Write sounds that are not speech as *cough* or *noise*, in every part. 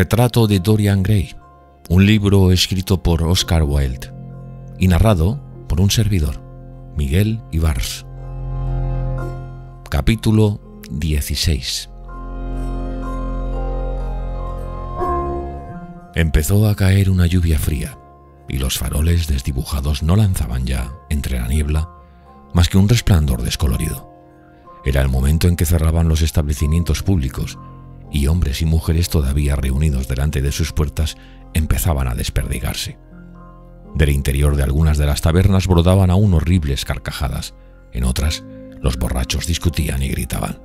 Retrato de Dorian Gray, un libro escrito por Oscar Wilde y narrado por un servidor, Miguel Ibars. Capítulo 16. Empezó a caer una lluvia fría y los faroles desdibujados no lanzaban ya, entre la niebla, más que un resplandor descolorido. Era el momento en que cerraban los establecimientos públicos y hombres y mujeres todavía reunidos delante de sus puertas empezaban a desperdigarse. Del interior de algunas de las tabernas brodaban aún horribles carcajadas, en otras los borrachos discutían y gritaban.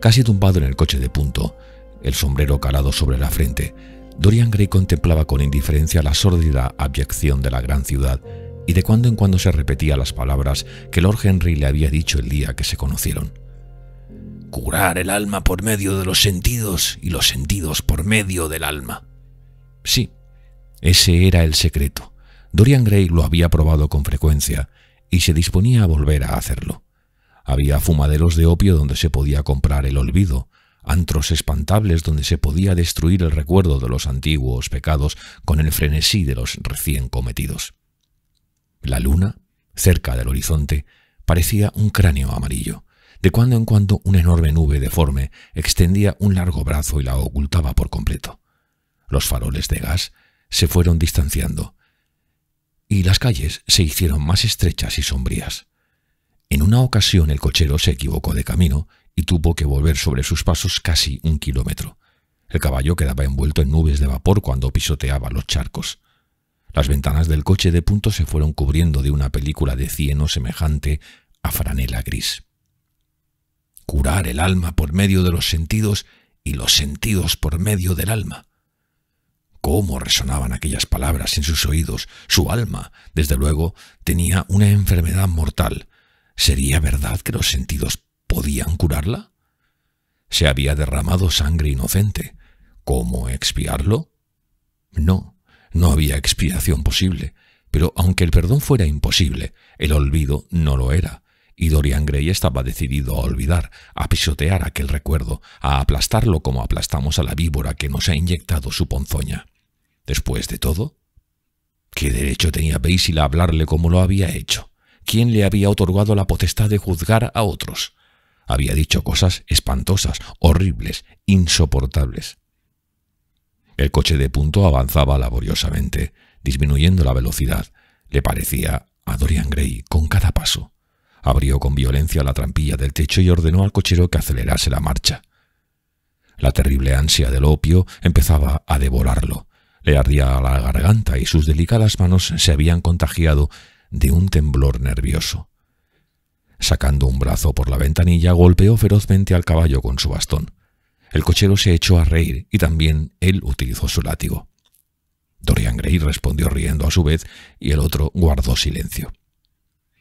Casi tumbado en el coche de punto, el sombrero calado sobre la frente, Dorian Gray contemplaba con indiferencia la sórdida abyección de la gran ciudad y de cuando en cuando se repetía las palabras que Lord Henry le había dicho el día que se conocieron curar el alma por medio de los sentidos y los sentidos por medio del alma. Sí, ese era el secreto. Dorian Gray lo había probado con frecuencia y se disponía a volver a hacerlo. Había fumaderos de opio donde se podía comprar el olvido, antros espantables donde se podía destruir el recuerdo de los antiguos pecados con el frenesí de los recién cometidos. La luna, cerca del horizonte, parecía un cráneo amarillo. De cuando en cuando una enorme nube deforme extendía un largo brazo y la ocultaba por completo. Los faroles de gas se fueron distanciando y las calles se hicieron más estrechas y sombrías. En una ocasión el cochero se equivocó de camino y tuvo que volver sobre sus pasos casi un kilómetro. El caballo quedaba envuelto en nubes de vapor cuando pisoteaba los charcos. Las ventanas del coche de punto se fueron cubriendo de una película de cieno semejante a franela gris curar el alma por medio de los sentidos y los sentidos por medio del alma. Cómo resonaban aquellas palabras en sus oídos. Su alma, desde luego, tenía una enfermedad mortal. ¿Sería verdad que los sentidos podían curarla? Se había derramado sangre inocente. ¿Cómo expiarlo? No, no había expiación posible. Pero aunque el perdón fuera imposible, el olvido no lo era y Dorian Gray estaba decidido a olvidar, a pisotear aquel recuerdo, a aplastarlo como aplastamos a la víbora que nos ha inyectado su ponzoña. Después de todo, ¿qué derecho tenía Basil a hablarle como lo había hecho? ¿Quién le había otorgado la potestad de juzgar a otros? Había dicho cosas espantosas, horribles, insoportables. El coche de punto avanzaba laboriosamente, disminuyendo la velocidad, le parecía a Dorian Gray con cada paso. Abrió con violencia la trampilla del techo y ordenó al cochero que acelerase la marcha. La terrible ansia del opio empezaba a devorarlo. Le ardía la garganta y sus delicadas manos se habían contagiado de un temblor nervioso. Sacando un brazo por la ventanilla, golpeó ferozmente al caballo con su bastón. El cochero se echó a reír y también él utilizó su látigo. Dorian Gray respondió riendo a su vez y el otro guardó silencio.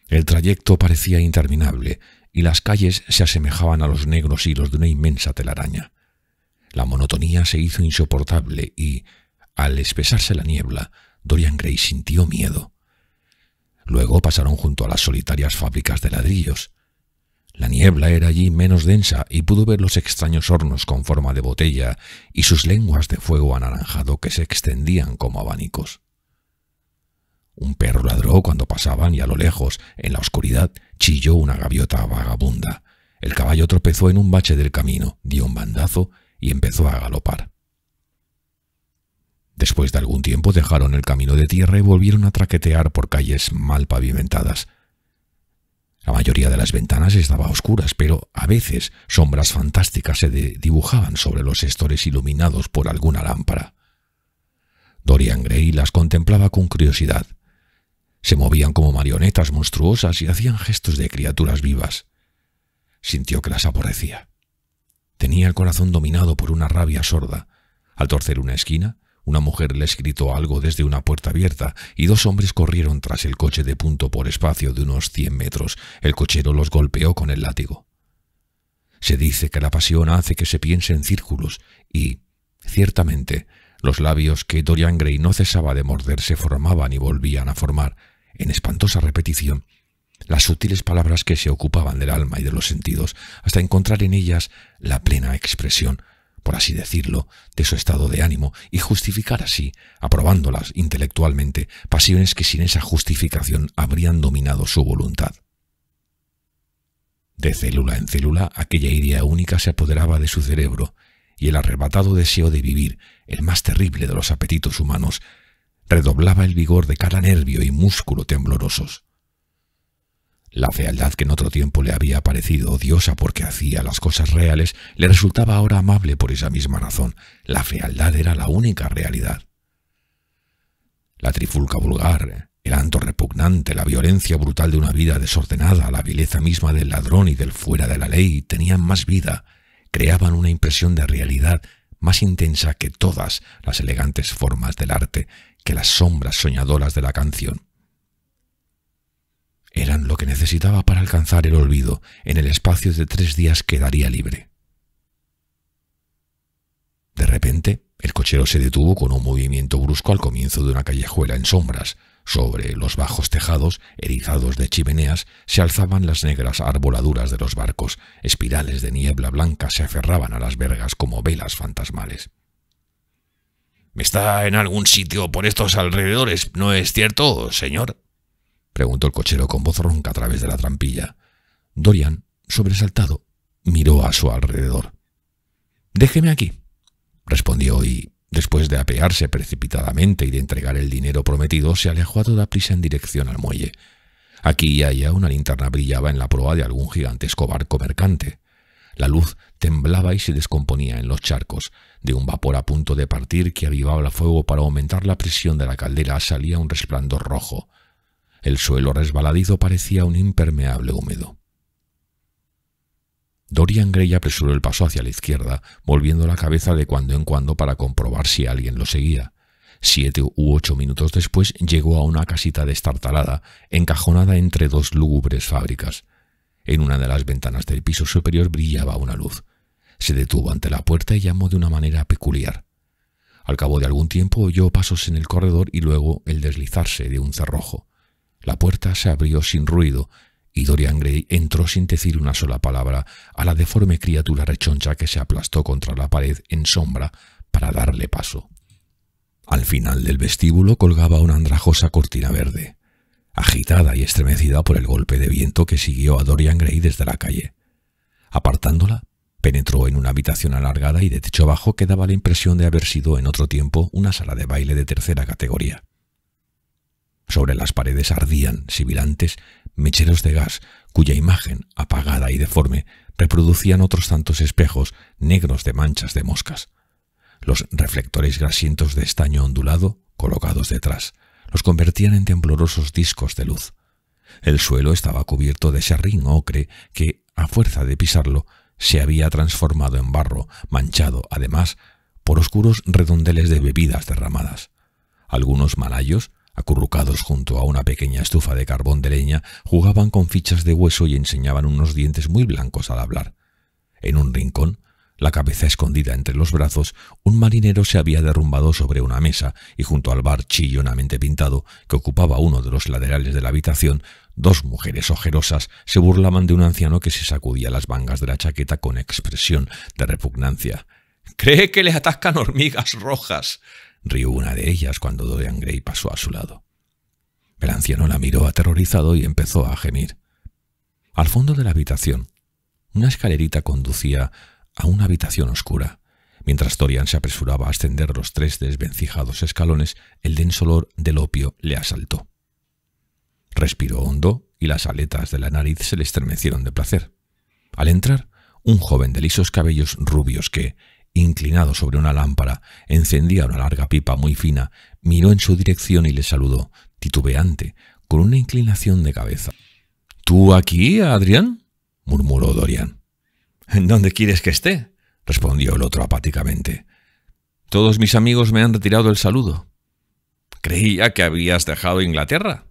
El trayecto parecía interminable y las calles se asemejaban a los negros hilos de una inmensa telaraña. La monotonía se hizo insoportable y, al espesarse la niebla, Dorian Gray sintió miedo. Luego pasaron junto a las solitarias fábricas de ladrillos. La niebla era allí menos densa y pudo ver los extraños hornos con forma de botella y sus lenguas de fuego anaranjado que se extendían como abanicos. Un perro ladró cuando pasaban y a lo lejos, en la oscuridad, chilló una gaviota vagabunda. El caballo tropezó en un bache del camino, dio un bandazo y empezó a galopar. Después de algún tiempo dejaron el camino de tierra y volvieron a traquetear por calles mal pavimentadas. La mayoría de las ventanas estaba oscuras, pero a veces sombras fantásticas se dibujaban sobre los estores iluminados por alguna lámpara. Dorian Gray las contemplaba con curiosidad. Se movían como marionetas monstruosas y hacían gestos de criaturas vivas. Sintió que las aborrecía. Tenía el corazón dominado por una rabia sorda. Al torcer una esquina, una mujer le gritó algo desde una puerta abierta y dos hombres corrieron tras el coche de punto por espacio de unos cien metros. El cochero los golpeó con el látigo. Se dice que la pasión hace que se piense en círculos y, ciertamente, los labios que Dorian Gray no cesaba de morder se formaban y volvían a formar, en espantosa repetición, las sutiles palabras que se ocupaban del alma y de los sentidos, hasta encontrar en ellas la plena expresión, por así decirlo, de su estado de ánimo y justificar así, aprobándolas intelectualmente, pasiones que sin esa justificación habrían dominado su voluntad. De célula en célula, aquella idea única se apoderaba de su cerebro, y el arrebatado deseo de vivir, el más terrible de los apetitos humanos, redoblaba el vigor de cada nervio y músculo temblorosos. La fealdad que en otro tiempo le había parecido odiosa porque hacía las cosas reales le resultaba ahora amable por esa misma razón. La fealdad era la única realidad. La trifulca vulgar, el anto repugnante, la violencia brutal de una vida desordenada, la vileza misma del ladrón y del fuera de la ley tenían más vida creaban una impresión de realidad más intensa que todas las elegantes formas del arte, que las sombras soñadoras de la canción. Eran lo que necesitaba para alcanzar el olvido en el espacio de tres días que daría libre. De repente, el cochero se detuvo con un movimiento brusco al comienzo de una callejuela en sombras, sobre los bajos tejados, erizados de chimeneas, se alzaban las negras arboladuras de los barcos, espirales de niebla blanca se aferraban a las vergas como velas fantasmales. —¿Está en algún sitio por estos alrededores, no es cierto, señor? —preguntó el cochero con voz ronca a través de la trampilla. Dorian, sobresaltado, miró a su alrededor. —Déjeme aquí —respondió y Después de apearse precipitadamente y de entregar el dinero prometido, se alejó a toda prisa en dirección al muelle. Aquí y allá una linterna brillaba en la proa de algún gigantesco barco mercante. La luz temblaba y se descomponía en los charcos. De un vapor a punto de partir que avivaba el fuego para aumentar la presión de la caldera salía un resplandor rojo. El suelo resbaladizo parecía un impermeable húmedo. Dorian Gray apresuró el paso hacia la izquierda, volviendo la cabeza de cuando en cuando para comprobar si alguien lo seguía. Siete u ocho minutos después llegó a una casita destartalada, encajonada entre dos lúgubres fábricas. En una de las ventanas del piso superior brillaba una luz. Se detuvo ante la puerta y llamó de una manera peculiar. Al cabo de algún tiempo oyó pasos en el corredor y luego el deslizarse de un cerrojo. La puerta se abrió sin ruido y Dorian Gray entró sin decir una sola palabra a la deforme criatura rechoncha que se aplastó contra la pared en sombra para darle paso. Al final del vestíbulo colgaba una andrajosa cortina verde, agitada y estremecida por el golpe de viento que siguió a Dorian Gray desde la calle. Apartándola, penetró en una habitación alargada y de techo bajo que daba la impresión de haber sido en otro tiempo una sala de baile de tercera categoría. Sobre las paredes ardían, sibilantes, mecheros de gas, cuya imagen, apagada y deforme, reproducían otros tantos espejos negros de manchas de moscas. Los reflectores grasientos de estaño ondulado, colocados detrás, los convertían en temblorosos discos de luz. El suelo estaba cubierto de serrín ocre que, a fuerza de pisarlo, se había transformado en barro, manchado, además, por oscuros redondeles de bebidas derramadas. Algunos malayos, Acurrucados junto a una pequeña estufa de carbón de leña, jugaban con fichas de hueso y enseñaban unos dientes muy blancos al hablar. En un rincón, la cabeza escondida entre los brazos, un marinero se había derrumbado sobre una mesa y junto al bar chillonamente pintado, que ocupaba uno de los laterales de la habitación, dos mujeres ojerosas se burlaban de un anciano que se sacudía las mangas de la chaqueta con expresión de repugnancia. Cree que le atacan hormigas rojas, rió una de ellas cuando Dorian Gray pasó a su lado. El anciano la miró aterrorizado y empezó a gemir. Al fondo de la habitación, una escalerita conducía a una habitación oscura. Mientras Dorian se apresuraba a ascender los tres desvencijados escalones, el denso olor del opio le asaltó. Respiró hondo y las aletas de la nariz se le estremecieron de placer. Al entrar, un joven de lisos cabellos rubios que, inclinado sobre una lámpara, encendía una larga pipa muy fina, miró en su dirección y le saludó, titubeante, con una inclinación de cabeza. ¿Tú aquí, Adrián? murmuró Dorian. ¿En dónde quieres que esté? respondió el otro apáticamente. Todos mis amigos me han retirado el saludo. Creía que habías dejado Inglaterra.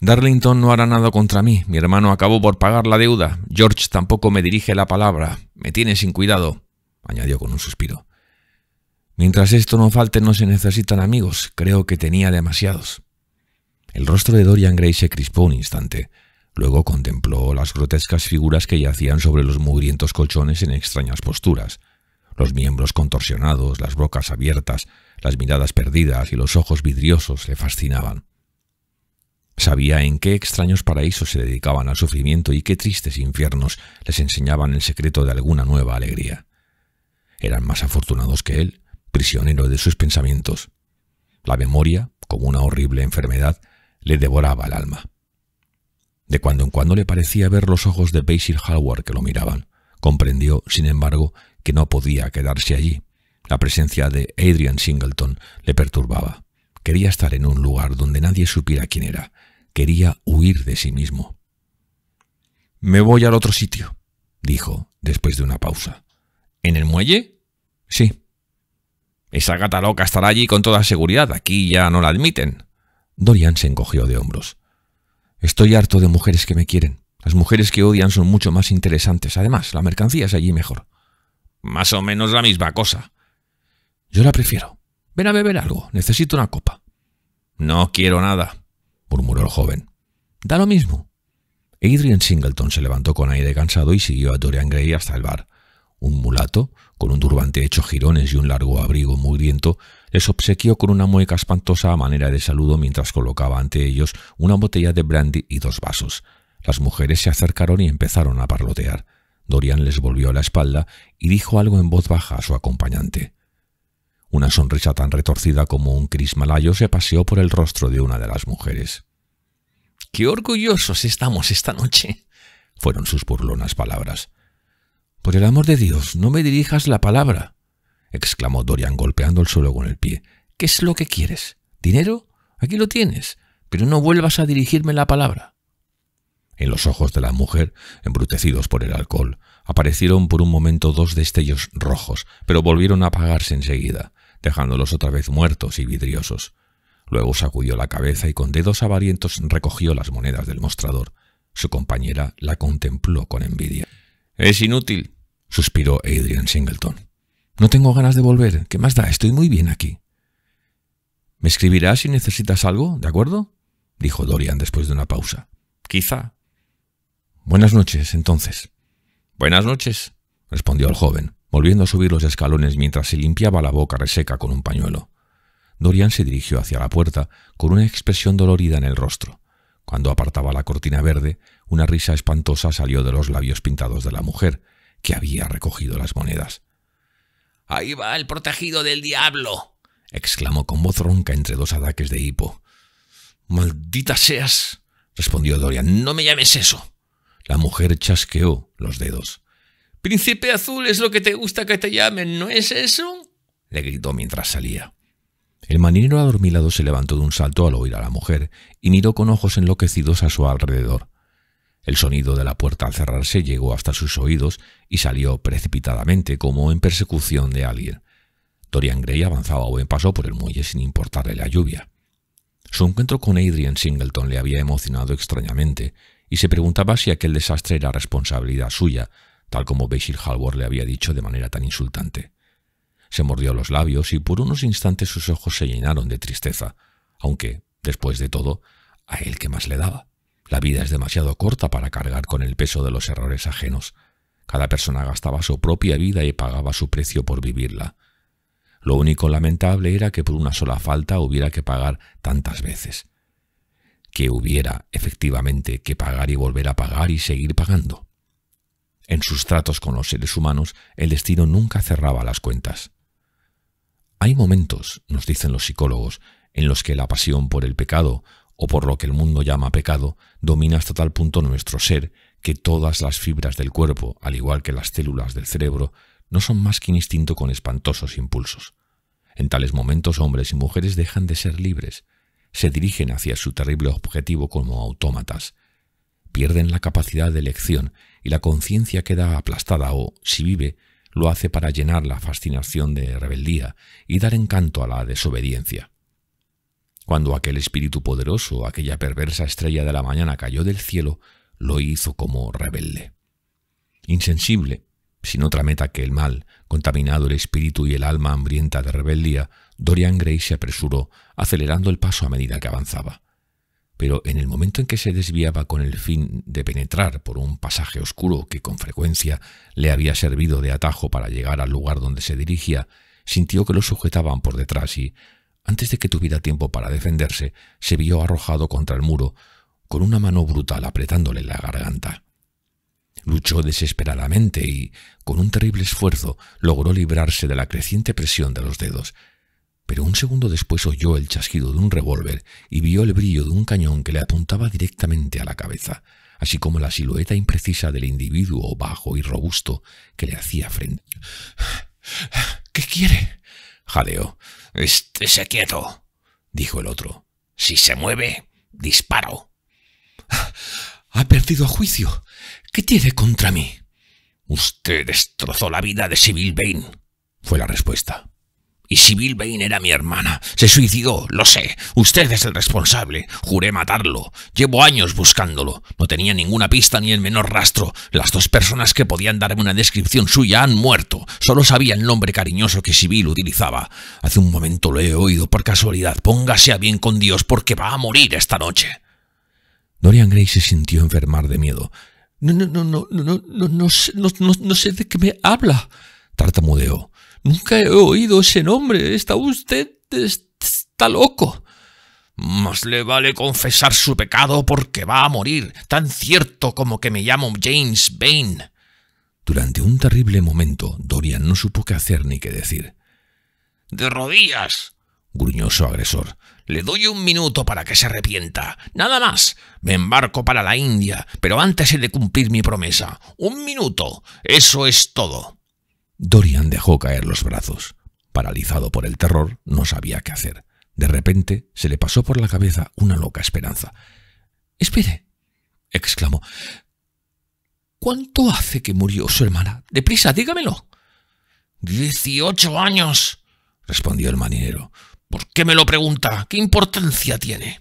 Darlington no hará nada contra mí. Mi hermano acabó por pagar la deuda. George tampoco me dirige la palabra. Me tiene sin cuidado añadió con un suspiro. Mientras esto no falte no se necesitan amigos, creo que tenía demasiados. El rostro de Dorian Gray se crispó un instante, luego contempló las grotescas figuras que yacían sobre los mugrientos colchones en extrañas posturas, los miembros contorsionados, las bocas abiertas, las miradas perdidas y los ojos vidriosos le fascinaban. Sabía en qué extraños paraísos se dedicaban al sufrimiento y qué tristes infiernos les enseñaban el secreto de alguna nueva alegría eran más afortunados que él, prisionero de sus pensamientos. La memoria, como una horrible enfermedad, le devoraba el alma. De cuando en cuando le parecía ver los ojos de Basil Hallward que lo miraban. Comprendió, sin embargo, que no podía quedarse allí. La presencia de Adrian Singleton le perturbaba. Quería estar en un lugar donde nadie supiera quién era. Quería huir de sí mismo. Me voy al otro sitio, dijo, después de una pausa. ¿En el muelle? Sí. Esa gata loca estará allí con toda seguridad. Aquí ya no la admiten. Dorian se encogió de hombros. Estoy harto de mujeres que me quieren. Las mujeres que odian son mucho más interesantes. Además, la mercancía es allí mejor. Más o menos la misma cosa. Yo la prefiero. Ven a beber algo. Necesito una copa. No quiero nada, murmuró el joven. Da lo mismo. Adrian Singleton se levantó con aire cansado y siguió a Dorian Gray hasta el bar un mulato, con un turbante hecho jirones y un largo abrigo mugriento, les obsequió con una mueca espantosa a manera de saludo mientras colocaba ante ellos una botella de brandy y dos vasos. Las mujeres se acercaron y empezaron a parlotear. Dorian les volvió la espalda y dijo algo en voz baja a su acompañante. Una sonrisa tan retorcida como un crismalayo se paseó por el rostro de una de las mujeres. ¡Qué orgullosos estamos esta noche! fueron sus burlonas palabras. Por el amor de Dios, no me dirijas la palabra, exclamó Dorian golpeando el suelo con el pie. ¿Qué es lo que quieres? ¿Dinero? Aquí lo tienes, pero no vuelvas a dirigirme la palabra. En los ojos de la mujer, embrutecidos por el alcohol, aparecieron por un momento dos destellos rojos, pero volvieron a apagarse enseguida, dejándolos otra vez muertos y vidriosos. Luego sacudió la cabeza y con dedos avarientos recogió las monedas del mostrador. Su compañera la contempló con envidia. Es inútil, suspiró Adrian Singleton. No tengo ganas de volver. ¿Qué más da? Estoy muy bien aquí. ¿Me escribirás si necesitas algo, de acuerdo? dijo Dorian después de una pausa. Quizá. Buenas noches, entonces. Buenas noches, respondió el joven, volviendo a subir los escalones mientras se limpiaba la boca reseca con un pañuelo. Dorian se dirigió hacia la puerta con una expresión dolorida en el rostro. Cuando apartaba la cortina verde, una risa espantosa salió de los labios pintados de la mujer, que había recogido las monedas. Ahí va el protegido del diablo. exclamó con voz ronca entre dos ataques de hipo. Maldita seas. respondió Dorian. No me llames eso. La mujer chasqueó los dedos. Príncipe azul es lo que te gusta que te llamen, ¿no es eso? le gritó mientras salía. El marinero adormilado se levantó de un salto al oír a la mujer y miró con ojos enloquecidos a su alrededor. El sonido de la puerta al cerrarse llegó hasta sus oídos y salió precipitadamente como en persecución de alguien. Dorian Gray avanzaba a buen paso por el muelle sin importarle la lluvia. Su encuentro con Adrian Singleton le había emocionado extrañamente y se preguntaba si aquel desastre era responsabilidad suya, tal como Basil Halvor le había dicho de manera tan insultante. Se mordió los labios y por unos instantes sus ojos se llenaron de tristeza, aunque, después de todo, a él que más le daba. La vida es demasiado corta para cargar con el peso de los errores ajenos. Cada persona gastaba su propia vida y pagaba su precio por vivirla. Lo único lamentable era que por una sola falta hubiera que pagar tantas veces. Que hubiera, efectivamente, que pagar y volver a pagar y seguir pagando. En sus tratos con los seres humanos, el destino nunca cerraba las cuentas. Hay momentos, nos dicen los psicólogos, en los que la pasión por el pecado o por lo que el mundo llama pecado, domina hasta tal punto nuestro ser que todas las fibras del cuerpo, al igual que las células del cerebro, no son más que un instinto con espantosos impulsos. En tales momentos hombres y mujeres dejan de ser libres, se dirigen hacia su terrible objetivo como autómatas, pierden la capacidad de elección y la conciencia queda aplastada o, si vive, lo hace para llenar la fascinación de rebeldía y dar encanto a la desobediencia. Cuando aquel espíritu poderoso, aquella perversa estrella de la mañana cayó del cielo, lo hizo como rebelde. Insensible, sin otra meta que el mal, contaminado el espíritu y el alma hambrienta de rebeldía, Dorian Gray se apresuró, acelerando el paso a medida que avanzaba. Pero en el momento en que se desviaba con el fin de penetrar por un pasaje oscuro que con frecuencia le había servido de atajo para llegar al lugar donde se dirigía, sintió que lo sujetaban por detrás y, antes de que tuviera tiempo para defenderse, se vio arrojado contra el muro, con una mano brutal apretándole la garganta. Luchó desesperadamente y, con un terrible esfuerzo, logró librarse de la creciente presión de los dedos. Pero un segundo después oyó el chasquido de un revólver y vio el brillo de un cañón que le apuntaba directamente a la cabeza, así como la silueta imprecisa del individuo bajo y robusto que le hacía frente. ¿Qué quiere? «Este Estése quieto, dijo el otro. Si se mueve, disparo. *laughs* Ha perdido a juicio. ¿Qué tiene contra mí? Usted destrozó la vida de Sibyl Bane», fue la respuesta. Y Sibyl Bain era mi hermana, se suicidó, lo sé. Usted es el responsable. Juré matarlo. Llevo años buscándolo. No tenía ninguna pista ni el menor rastro. Las dos personas que podían darme una descripción suya han muerto. Solo sabía el nombre cariñoso que Sibyl utilizaba. Hace un momento lo he oído por casualidad. Póngase a bien con Dios porque va a morir esta noche. Dorian Gray se sintió enfermar de miedo. No, no, no, no, no, no, no, no, no, no sé de qué me habla. Tartamudeó. Nunca he oído ese nombre. Está usted... está loco. Más le vale confesar su pecado porque va a morir, tan cierto como que me llamo James Bain. Durante un terrible momento, Dorian no supo qué hacer ni qué decir. De rodillas, gruñó su agresor. Le doy un minuto para que se arrepienta. Nada más. Me embarco para la India, pero antes he de cumplir mi promesa. Un minuto. Eso es todo. Dorian dejó caer los brazos. Paralizado por el terror, no sabía qué hacer. De repente se le pasó por la cabeza una loca esperanza. Espere, exclamó. ¿Cuánto hace que murió su hermana? Deprisa, dígamelo. Dieciocho años, respondió el marinero. ¿Por qué me lo pregunta? ¿Qué importancia tiene?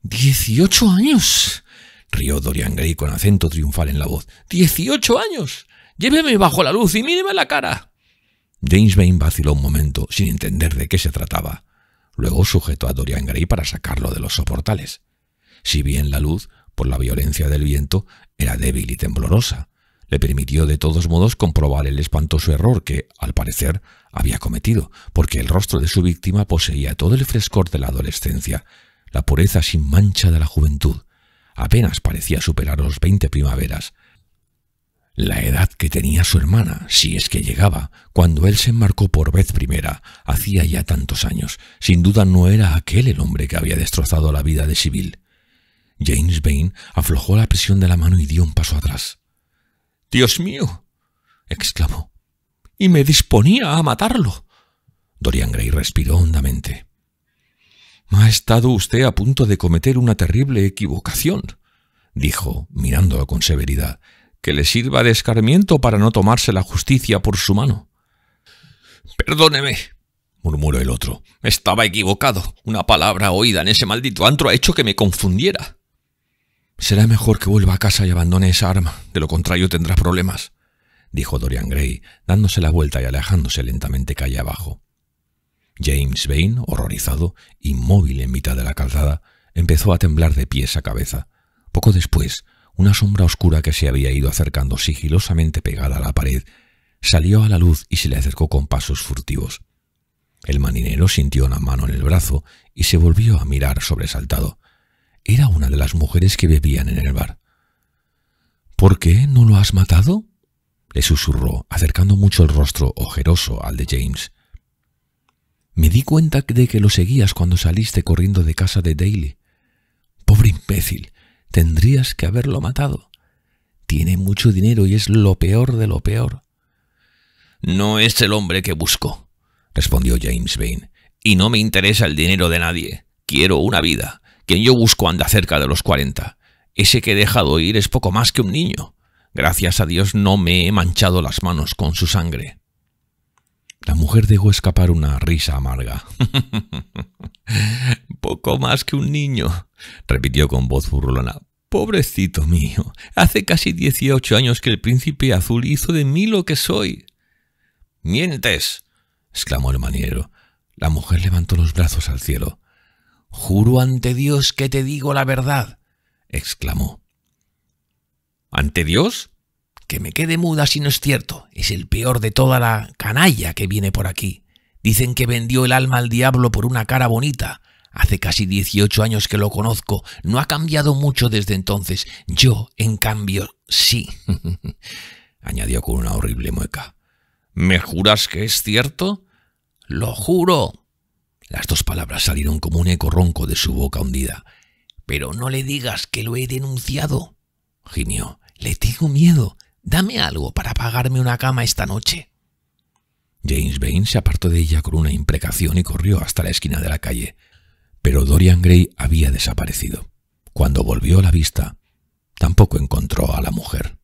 Dieciocho años, rió Dorian Gray con acento triunfal en la voz. Dieciocho años. Lléveme bajo la luz y míreme la cara. James Bain vaciló un momento sin entender de qué se trataba. Luego sujetó a Dorian Gray para sacarlo de los soportales. Si bien la luz, por la violencia del viento, era débil y temblorosa, le permitió de todos modos comprobar el espantoso error que, al parecer, había cometido, porque el rostro de su víctima poseía todo el frescor de la adolescencia, la pureza sin mancha de la juventud. Apenas parecía superar los veinte primaveras, la edad que tenía su hermana, si es que llegaba, cuando él se embarcó por vez primera, hacía ya tantos años. Sin duda no era aquel el hombre que había destrozado la vida de Sibyl. James Bain aflojó la presión de la mano y dio un paso atrás. Dios mío, exclamó. Y me disponía a matarlo. Dorian Gray respiró hondamente. Ha estado usted a punto de cometer una terrible equivocación, dijo, mirándolo con severidad que le sirva de escarmiento para no tomarse la justicia por su mano. Perdóneme, murmuró el otro. Estaba equivocado. Una palabra oída en ese maldito antro ha hecho que me confundiera. Será mejor que vuelva a casa y abandone esa arma, de lo contrario tendrás problemas, dijo Dorian Gray, dándose la vuelta y alejándose lentamente calle abajo. James Vane, horrorizado, inmóvil en mitad de la calzada, empezó a temblar de pies a cabeza. Poco después, una sombra oscura que se había ido acercando sigilosamente pegada a la pared salió a la luz y se le acercó con pasos furtivos. El marinero sintió una mano en el brazo y se volvió a mirar sobresaltado. Era una de las mujeres que bebían en el bar. ¿Por qué no lo has matado? le susurró, acercando mucho el rostro ojeroso al de James. Me di cuenta de que lo seguías cuando saliste corriendo de casa de Daly. Pobre imbécil. Tendrías que haberlo matado. Tiene mucho dinero y es lo peor de lo peor. No es el hombre que busco, respondió James Bain, y no me interesa el dinero de nadie. Quiero una vida. Quien yo busco anda cerca de los cuarenta. Ese que he dejado ir es poco más que un niño. Gracias a Dios no me he manchado las manos con su sangre. La mujer dejó escapar una risa amarga. *laughs* Poco más que un niño, repitió con voz burlona. Pobrecito mío, hace casi dieciocho años que el príncipe azul hizo de mí lo que soy. ¡Mientes! exclamó el maniero. La mujer levantó los brazos al cielo. Juro ante Dios que te digo la verdad, exclamó. ¿Ante Dios? que me quede muda si no es cierto. Es el peor de toda la canalla que viene por aquí. Dicen que vendió el alma al diablo por una cara bonita. Hace casi dieciocho años que lo conozco. No ha cambiado mucho desde entonces. Yo, en cambio, sí. *laughs* añadió con una horrible mueca. ¿Me juras que es cierto? Lo juro. Las dos palabras salieron como un eco ronco de su boca hundida. Pero no le digas que lo he denunciado. Gimió. Le tengo miedo. Dame algo para pagarme una cama esta noche. James Bain se apartó de ella con una imprecación y corrió hasta la esquina de la calle. Pero Dorian Gray había desaparecido. Cuando volvió a la vista, tampoco encontró a la mujer.